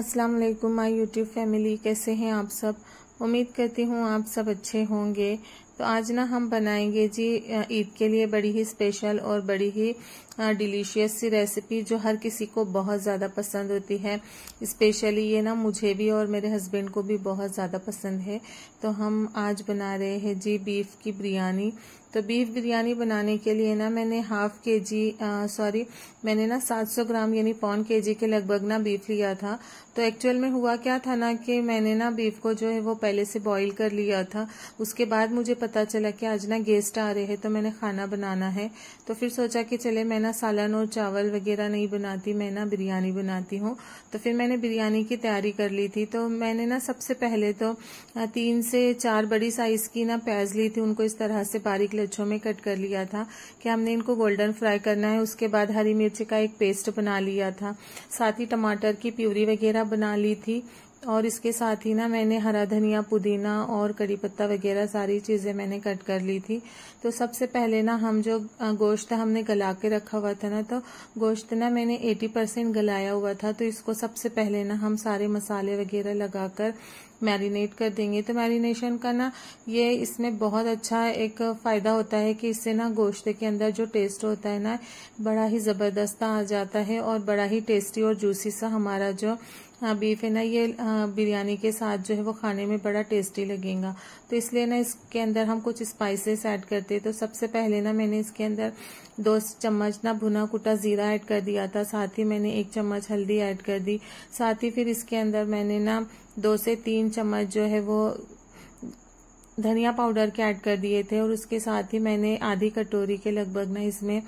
अस्सलाम वालेकुम my YouTube family कैसे हैं आप सब उम्मीद करती हूँ आप सब अच्छे होंगे तो आज ना हम बनाएंगे जी ईद के लिए बड़ी ही स्पेशल और बड़ी ही डिलीशियस सी रेसिपी जो हर किसी को बहुत ज़्यादा पसंद होती है स्पेशली ये ना मुझे भी और मेरे हस्बैंड को भी बहुत ज़्यादा पसंद है तो हम आज बना रहे हैं जी बीफ की बिरयानी तो बीफ बिरयानी बनाने के लिए ना मैंने हाफ के जी सॉरी मैंने ना 700 ग्राम यानी पौन के जी के लगभग ना बीफ लिया था तो एक्चुअल में हुआ क्या था ना कि मैंने ना बीफ को जो है वो पहले से बॉईल कर लिया था उसके बाद मुझे पता चला कि आज ना गेस्ट आ रहे हैं तो मैंने खाना बनाना है तो फिर सोचा कि चले मैं ना सालन और चावल वगैरह नहीं बनाती मैं ना बिरयानी बनाती हूँ तो फिर मैंने बिरयानी की तैयारी कर ली थी तो मैंने ना सबसे पहले तो तीन से चार बड़ी साइज की ना प्याज ली थी उनको इस तरह से बारीक लच्छों में कट कर लिया था कि हमने इनको गोल्डन फ्राई करना है उसके बाद हरी मिर्च का एक पेस्ट बना लिया था साथ ही टमाटर की प्यूरी वगैरह बना ली थी और इसके साथ ही ना मैंने हरा धनिया पुदीना और कड़ी पत्ता वगैरह सारी चीज़ें मैंने कट कर ली थी तो सबसे पहले ना हम जो गोश्त हमने गला के रखा हुआ था ना तो गोश्त ना मैंने 80 परसेंट गलाया हुआ था तो इसको सबसे पहले ना हम सारे मसाले वगैरह लगाकर मैरिनेट कर देंगे तो मैरिनेशन का ना ये इसमें बहुत अच्छा एक फ़ायदा होता है कि इससे ना गोश्त के अंदर जो टेस्ट होता है ना बड़ा ही ज़बरदस्त आ जाता है और बड़ा ही टेस्टी और जूसी सा हमारा जो बीफ हाँ, है ना ये बिरयानी के साथ जो है वो खाने में बड़ा टेस्टी लगेगा तो इसलिए ना इसके अंदर हम कुछ स्पाइसेस ऐड करते हैं तो सबसे पहले ना मैंने इसके अंदर दो चम्मच ना भुना कुटा ज़ीरा ऐड कर दिया था साथ ही मैंने एक चम्मच हल्दी ऐड कर दी साथ ही फिर इसके अंदर मैंने ना दो से तीन चम्मच जो है वो धनिया पाउडर के ऐड कर दिए थे और उसके साथ ही मैंने आधी कटोरी के लगभग ना इसमें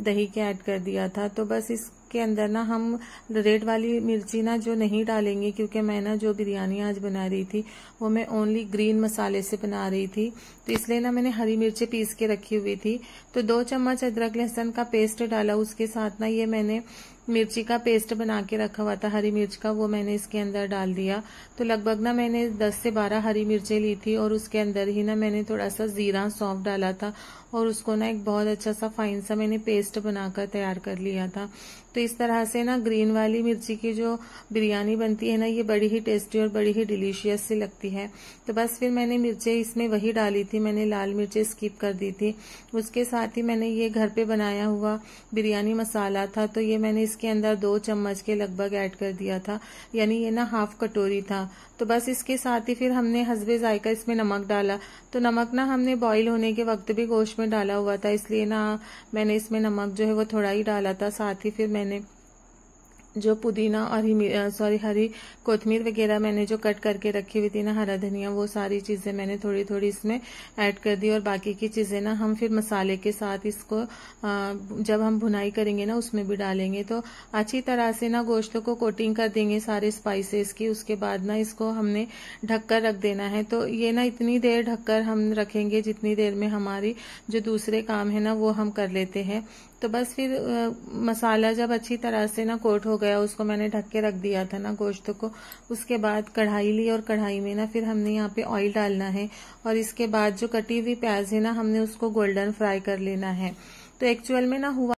दही के ऐड कर दिया था तो बस इस के अंदर ना हम रेड वाली मिर्ची ना जो नहीं डालेंगे क्योंकि मैं ना जो बिरयानी आज बना रही थी वो मैं ओनली ग्रीन मसाले से बना रही थी तो इसलिए ना मैंने हरी मिर्ची पीस के रखी हुई थी तो दो चम्मच अदरक लहसुन का पेस्ट डाला उसके साथ ना ये मैंने मिर्ची का पेस्ट बना के रखा हुआ था हरी मिर्च का वो मैंने इसके अंदर डाल दिया तो लगभग ना मैंने 10 से 12 हरी मिर्चें ली थी और उसके अंदर ही ना मैंने थोड़ा सा ज़ीरा सौंफ डाला था और उसको ना एक बहुत अच्छा सा फाइन सा मैंने पेस्ट बनाकर तैयार कर लिया था तो इस तरह से ना ग्रीन वाली मिर्ची की जो बिरयानी बनती है ना ये बड़ी ही टेस्टी और बड़ी ही डिलीशियस सी लगती है तो बस फिर मैंने मिर्चें इसमें वही डाली थी मैंने लाल मिर्चें स्किप कर दी थी उसके साथ ही मैंने ये घर पे बनाया हुआ बिरयानी मसाला था तो ये मैंने इसके अंदर दो चम्मच के लगभग ऐड कर दिया था यानी ये ना हाफ कटोरी था तो बस इसके साथ ही फिर हमने हसबे जायका इसमें नमक डाला तो नमक ना हमने बॉईल होने के वक्त भी गोश्त में डाला हुआ था इसलिए ना मैंने इसमें नमक जो है वो थोड़ा ही डाला था साथ ही फिर मैंने जो पुदीना और सॉरी हरी कोथमीर वगैरह मैंने जो कट करके रखी हुई थी ना हरा धनिया वो सारी चीज़ें मैंने थोड़ी थोड़ी इसमें ऐड कर दी और बाकी की चीज़ें ना हम फिर मसाले के साथ इसको जब हम भुनाई करेंगे ना उसमें भी डालेंगे तो अच्छी तरह से ना गोश्त को कोटिंग कर देंगे सारे स्पाइसेस की उसके बाद ना इसको हमने ढककर रख देना है तो ये ना इतनी देर ढककर हम रखेंगे जितनी देर में हमारी जो दूसरे काम है ना वो हम कर लेते हैं तो बस फिर मसाला जब अच्छी तरह से ना कोट हो गया उसको मैंने ढक के रख दिया था ना गोश्त को उसके बाद कढ़ाई ली और कढ़ाई में ना फिर हमने यहाँ पे ऑयल डालना है और इसके बाद जो कटी हुई प्याज है ना हमने उसको गोल्डन फ्राई कर लेना है तो एक्चुअल में ना हुआ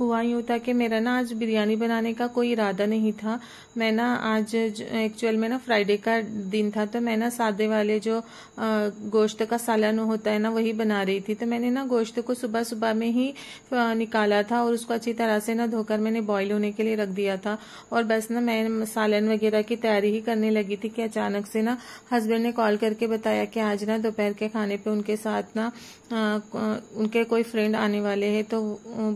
हुआ यूँ था कि मेरा ना आज बिरयानी बनाने का कोई इरादा नहीं था मैं ना आज एक्चुअल में ना फ्राइडे का दिन था तो मैं ना सादे वाले जो गोश्त का सालन होता है ना वही बना रही थी तो मैंने ना गोश्त को सुबह सुबह में ही निकाला था और उसको अच्छी तरह से ना धोकर मैंने बॉयल होने के लिए रख दिया था और बस ना मैं सालन वगैरह की तैयारी ही करने लगी थी कि अचानक से ना हस्बैंड ने कॉल करके बताया कि आज ना दोपहर के खाने पर उनके साथ ना उनके कोई फ्रेंड आने वाले है तो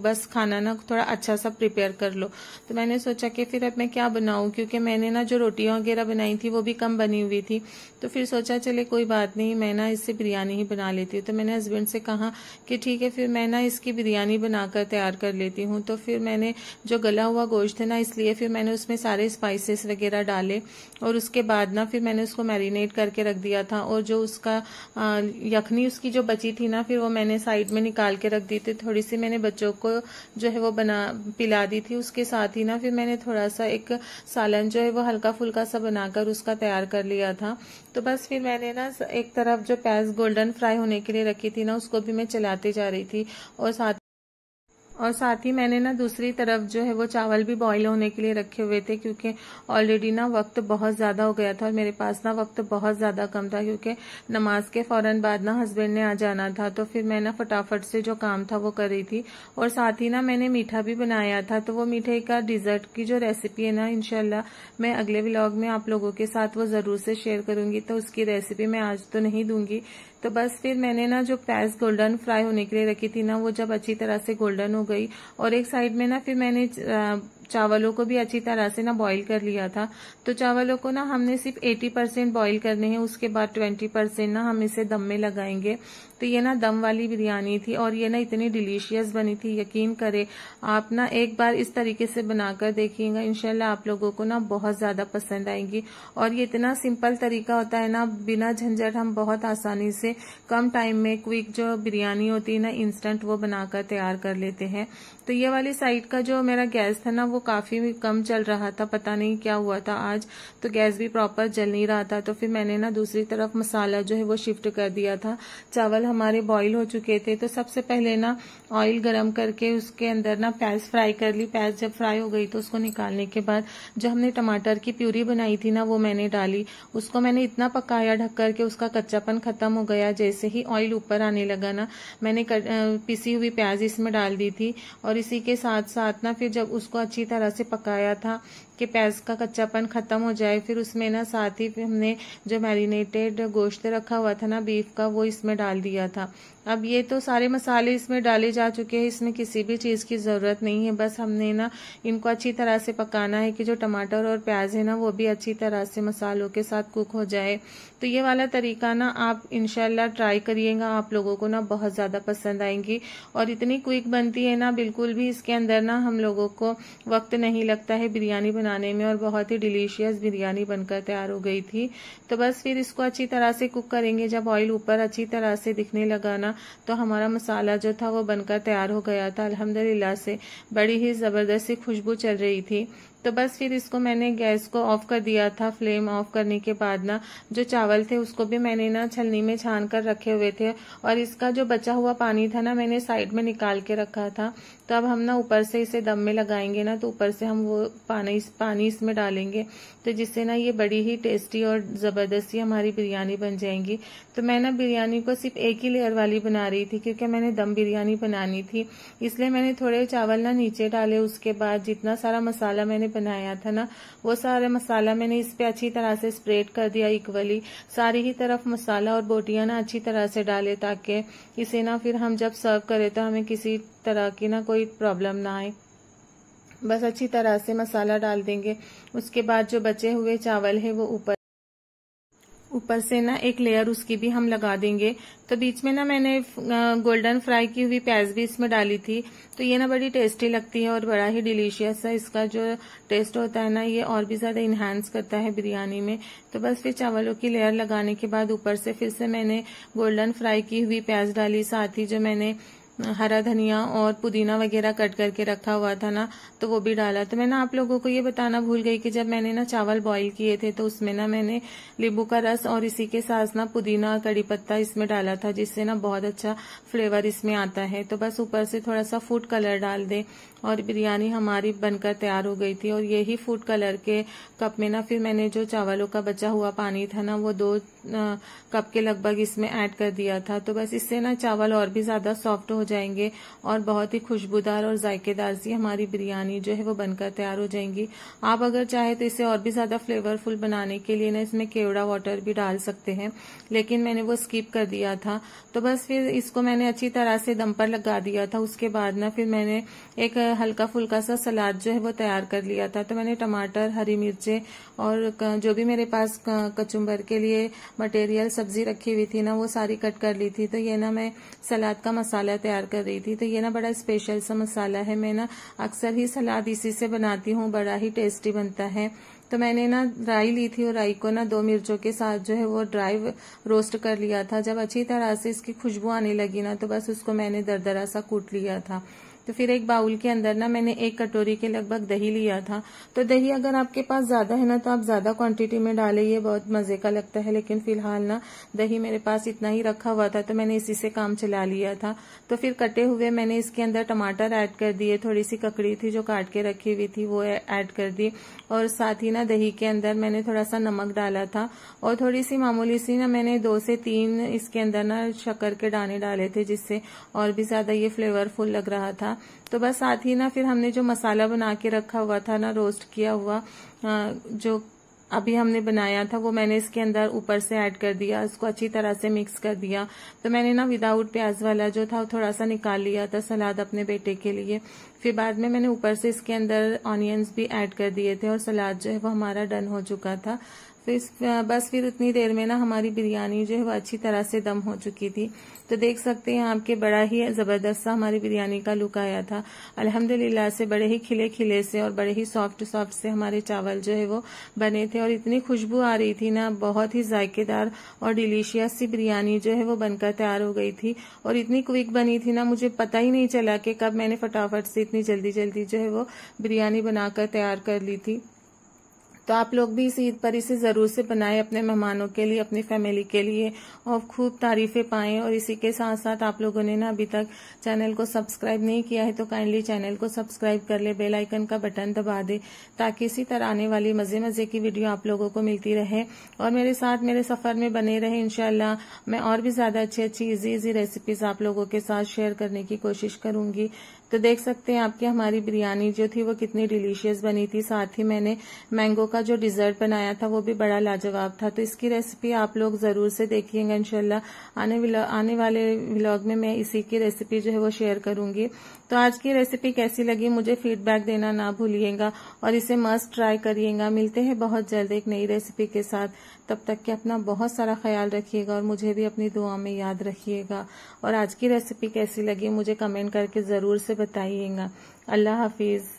बस खाना ना थोड़ा अच्छा सा प्रिपेयर कर लो तो मैंने सोचा कि फिर अब मैं क्या बनाऊँ क्योंकि मैंने ना जो रोटियाँ वगैरह बनाई थी वो भी कम बनी हुई थी तो फिर सोचा चले कोई बात नहीं मैं ना इससे बिरयानी ही बना लेती हूँ तो मैंने हस्बैंड से कहा कि ठीक है फिर मैं ना इसकी बिरयानी बनाकर तैयार कर लेती हूँ तो फिर मैंने जो गला हुआ गोश्त है ना इसलिए फिर मैंने उसमें सारे स्पाइसेस वगैरह डाले और उसके बाद ना फिर मैंने उसको मैरिनेट करके रख दिया था और जो उसका यखनी उसकी जो बची थी ना फिर वो मैंने साइड में निकाल के रख दी थी थोड़ी सी मैंने बच्चों को जो है वो बना पिला दी थी उसके साथ ही ना फिर मैंने थोड़ा सा एक सालन जो है वो हल्का फुल्का सा बनाकर उसका तैयार कर लिया था तो बस फिर मैंने ना एक तरफ जो प्याज गोल्डन फ्राई होने के लिए रखी थी ना उसको भी मैं चलाती जा रही थी और साथ और साथ ही मैंने ना दूसरी तरफ जो है वो चावल भी बॉईल होने के लिए रखे हुए थे क्योंकि ऑलरेडी ना वक्त बहुत ज़्यादा हो गया था और मेरे पास ना वक्त बहुत ज़्यादा कम था क्योंकि नमाज के फ़ौरन बाद ना हस्बैंड ने आ जाना था तो फिर मैं ना फटाफट से जो काम था वो कर रही थी और साथ ही ना मैंने मीठा भी बनाया था तो वो मीठे का डिज़र्ट की जो रेसिपी है ना इनशाला मैं अगले ब्लॉग में आप लोगों के साथ वो ज़रूर से शेयर करूंगी तो उसकी रेसिपी मैं आज तो नहीं दूंगी तो बस फिर मैंने ना जो प्याज गोल्डन फ्राई होने के लिए रखी थी ना वो जब अच्छी तरह से गोल्डन हो गई और एक साइड में ना फिर मैंने चावलों को भी अच्छी तरह से ना बॉईल कर लिया था तो चावलों को ना हमने सिर्फ 80 परसेंट बॉईल करने हैं उसके बाद 20 परसेंट ना हम इसे दम में लगाएंगे तो ये ना दम वाली बिरयानी थी और ये ना इतनी डिलीशियस बनी थी यकीन करें आप ना एक बार इस तरीके से बनाकर देखिएगा इनशाला आप लोगों को ना बहुत ज़्यादा पसंद आएंगी और ये इतना सिंपल तरीका होता है ना बिना झंझट हम बहुत आसानी से कम टाइम में क्विक जो बिरयानी होती है ना इंस्टेंट वो बनाकर तैयार कर लेते हैं तो ये वाली साइड का जो मेरा गैस था ना वो वो काफ़ी कम चल रहा था पता नहीं क्या हुआ था आज तो गैस भी प्रॉपर जल नहीं रहा था तो फिर मैंने ना दूसरी तरफ मसाला जो है वो शिफ्ट कर दिया था चावल हमारे बॉईल हो चुके थे तो सबसे पहले ना ऑयल गरम करके उसके अंदर ना प्याज फ्राई कर ली प्याज जब फ्राई हो गई तो उसको निकालने के बाद जो हमने टमाटर की प्यूरी बनाई थी ना वो मैंने डाली उसको मैंने इतना पकाया ढक करके उसका कच्चापन खत्म हो गया जैसे ही ऑयल ऊपर आने लगा ना मैंने पिसी हुई प्याज इसमें डाल दी थी और इसी के साथ साथ ना फिर जब उसको अच्छी तरह से पकाया था कि प्याज का कच्चापन ख़त्म हो जाए फिर उसमें ना साथ ही हमने जो मैरिनेटेड गोश्त रखा हुआ था ना बीफ का वो इसमें डाल दिया था अब ये तो सारे मसाले इसमें डाले जा चुके हैं इसमें किसी भी चीज़ की ज़रूरत नहीं है बस हमने ना इनको अच्छी तरह से पकाना है कि जो टमाटर और प्याज है ना वो भी अच्छी तरह से मसालों के साथ कुक हो जाए तो ये वाला तरीका ना आप इनशाला ट्राई करिएगा आप लोगों को ना बहुत ज़्यादा पसंद आएंगी और इतनी क्विक बनती है ना बिल्कुल भी इसके अंदर ना हम लोगों को वक्त नहीं लगता है बिरयानी बनाने में और बहुत ही डिलीशियस बिरयानी बनकर तैयार हो गई थी तो बस फिर इसको अच्छी तरह से कुक करेंगे जब ऑयल ऊपर अच्छी तरह से दिखने लगा ना तो हमारा मसाला जो था वो बनकर तैयार हो गया था अल्हम्दुलिल्लाह से बड़ी ही ज़बरदस्ती खुशबू चल रही थी तो बस फिर इसको मैंने गैस को ऑफ कर दिया था फ्लेम ऑफ करने के बाद ना जो चावल थे उसको भी मैंने ना छलनी में छान कर रखे हुए थे और इसका जो बचा हुआ पानी था ना मैंने साइड में निकाल के रखा था तो अब हम ना ऊपर से इसे दम में लगाएंगे ना तो ऊपर से हम वो पानी पानी इसमें डालेंगे तो जिससे ना ये बड़ी ही टेस्टी और जबरदस्ती हमारी बिरयानी बन जाएंगी तो मैं ना बिरयानी को सिर्फ एक ही लेयर वाली बना रही थी क्योंकि मैंने दम बिरयानी बनानी थी इसलिए मैंने थोड़े चावल ना नीचे डाले उसके बाद जितना सारा मसाला मैंने बनाया था ना वो सारा मसाला मैंने इस पर अच्छी तरह से स्प्रेड कर दिया इक्वली सारी ही तरफ मसाला और बोटियाँ ना अच्छी तरह से डाले ताकि इसे ना फिर हम जब सर्व करें तो हमें किसी तरह की ना कोई प्रॉब्लम ना आए बस अच्छी तरह से मसाला डाल देंगे उसके बाद जो बचे हुए चावल है वो ऊपर ऊपर से ना एक लेयर उसकी भी हम लगा देंगे तो बीच में ना मैंने गोल्डन फ्राई की हुई प्याज भी इसमें डाली थी तो ये ना बड़ी टेस्टी लगती है और बड़ा ही डिलीशियस है इसका जो टेस्ट होता है ना ये और भी ज़्यादा इन्हांस करता है बिरयानी में तो बस फिर चावलों की लेयर लगाने के बाद ऊपर से फिर से मैंने गोल्डन फ्राई की हुई प्याज डाली साथ ही जो मैंने हरा धनिया और पुदीना वगैरह कट करके रखा हुआ था ना तो वो भी डाला तो मैं ना आप लोगों को ये बताना भूल गई कि जब मैंने ना चावल बॉईल किए थे तो उसमें ना मैंने नींबू का रस और इसी के साथ ना पुदीना कड़ी पत्ता इसमें डाला था जिससे ना बहुत अच्छा फ्लेवर इसमें आता है तो बस ऊपर से थोड़ा सा फूड कलर डाल दें और बिरयानी हमारी बनकर तैयार हो गई थी और यही फूड कलर के कप में ना फिर मैंने जो चावलों का बचा हुआ पानी था ना वो दो कप के लगभग इसमें ऐड कर दिया था तो बस इससे ना चावल और भी ज़्यादा सॉफ्ट हो जाएंगे और बहुत ही खुशबूदार और जायकेदार सी हमारी बिरयानी जो है वो बनकर तैयार हो जाएंगी आप अगर चाहे तो इसे और भी ज़्यादा फ्लेवरफुल बनाने के लिए ना इसमें केवड़ा वाटर भी डाल सकते हैं लेकिन मैंने वो स्किप कर दिया था तो बस फिर इसको मैंने अच्छी तरह से दम पर लगा दिया था उसके बाद ना फिर मैंने एक हल्का फुल्का सा सलाद जो है वो तैयार कर लिया था तो मैंने टमाटर हरी मिर्चें और जो भी मेरे पास कचुम्बर के लिए मटेरियल सब्जी रखी हुई थी ना वो सारी कट कर ली थी तो ये ना मैं सलाद का मसाला तैयार कर रही थी तो ये ना बड़ा स्पेशल सा मसाला है मैं ना अक्सर ही सलाद इसी से बनाती हूँ बड़ा ही टेस्टी बनता है तो मैंने ना राई ली थी और राई को ना दो मिर्चों के साथ जो है वो ड्राई रोस्ट कर लिया था जब अच्छी तरह से इसकी खुशबू आने लगी ना तो बस उसको मैंने दरदरा सा कूट लिया था तो फिर एक बाउल के अंदर ना मैंने एक कटोरी के लगभग दही लिया था तो दही अगर आपके पास ज्यादा है ना तो आप ज्यादा क्वांटिटी में डाले ये बहुत मजे का लगता है लेकिन फिलहाल ना दही मेरे पास इतना ही रखा हुआ था तो मैंने इसी से काम चला लिया था तो फिर कटे हुए मैंने इसके अंदर टमाटर ऐड कर दिए थोड़ी सी ककड़ी थी जो काट के रखी हुई थी वो ऐड कर दी और साथ ही ना दही के अंदर मैंने थोड़ा सा नमक डाला था और थोड़ी सी मामूली सी ना मैंने दो से तीन इसके अंदर ना शक्कर के दाने डाले थे जिससे और भी ज्यादा ये फ्लेवरफुल लग रहा था तो बस साथ ही ना फिर हमने जो मसाला बना के रखा हुआ था ना रोस्ट किया हुआ जो अभी हमने बनाया था वो मैंने इसके अंदर ऊपर से ऐड कर दिया इसको अच्छी तरह से मिक्स कर दिया तो मैंने ना विदाउट प्याज वाला जो था वो थोड़ा सा निकाल लिया था सलाद अपने बेटे के लिए फिर बाद में मैंने ऊपर से इसके अंदर ऑनियंस भी ऐड कर दिए थे और सलाद जो है वो हमारा डन हो चुका था तो इस बस फिर उतनी देर में ना हमारी बिरयानी जो है वो अच्छी तरह से दम हो चुकी थी तो देख सकते हैं आपके बड़ा ही ज़बरदस्त सा हमारी बिरयानी का लुक आया था अल्हम्दुलिल्लाह से बड़े ही खिले खिले से और बड़े ही सॉफ्ट सॉफ्ट से हमारे चावल जो है वो बने थे और इतनी खुशबू आ रही थी ना बहुत ही जायकेदार और डिलीशियस सी बिरयानी जो है वो बनकर तैयार हो गई थी और इतनी क्विक बनी थी ना मुझे पता ही नहीं चला कि कब मैंने फटाफट से इतनी जल्दी जल्दी जो है वो बिरयानी बनाकर तैयार कर ली थी तो आप लोग भी इस ईद पर इसे ज़रूर से बनाएं अपने मेहमानों के लिए अपनी फैमिली के लिए और खूब तारीफ़ें पाएं और इसी के साथ साथ आप लोगों ने ना अभी तक चैनल को सब्सक्राइब नहीं किया है तो काइंडली चैनल को सब्सक्राइब कर ले बेल आइकन का बटन दबा दे ताकि इसी तरह आने वाली मज़े मज़े की वीडियो आप लोगों को मिलती रहे और मेरे साथ मेरे सफ़र में बने रहे इनशाला मैं और भी ज़्यादा अच्छी अच्छी इजी इजी रेसिपीज़ आप लोगों के साथ शेयर करने की कोशिश करूंगी तो देख सकते हैं आपकी हमारी बिरयानी जो थी वो कितनी डिलीशियस बनी थी साथ ही मैंने मैंगो का जो डिजर्ट बनाया था वो भी बड़ा लाजवाब था तो इसकी रेसिपी आप लोग जरूर से देखिएगा इनशाला आने आने वाले व्लॉग में मैं इसी की रेसिपी जो है वो शेयर करूंगी तो आज की रेसिपी कैसी लगी मुझे फीडबैक देना ना भूलिएगा और इसे मस्ट ट्राई करिएगा मिलते हैं बहुत जल्द एक नई रेसिपी के साथ तब तक के अपना बहुत सारा ख्याल रखिएगा और मुझे भी अपनी दुआ में याद रखिएगा और आज की रेसिपी कैसी लगी मुझे कमेंट करके जरूर से बताइएगा अल्लाह हाफिज़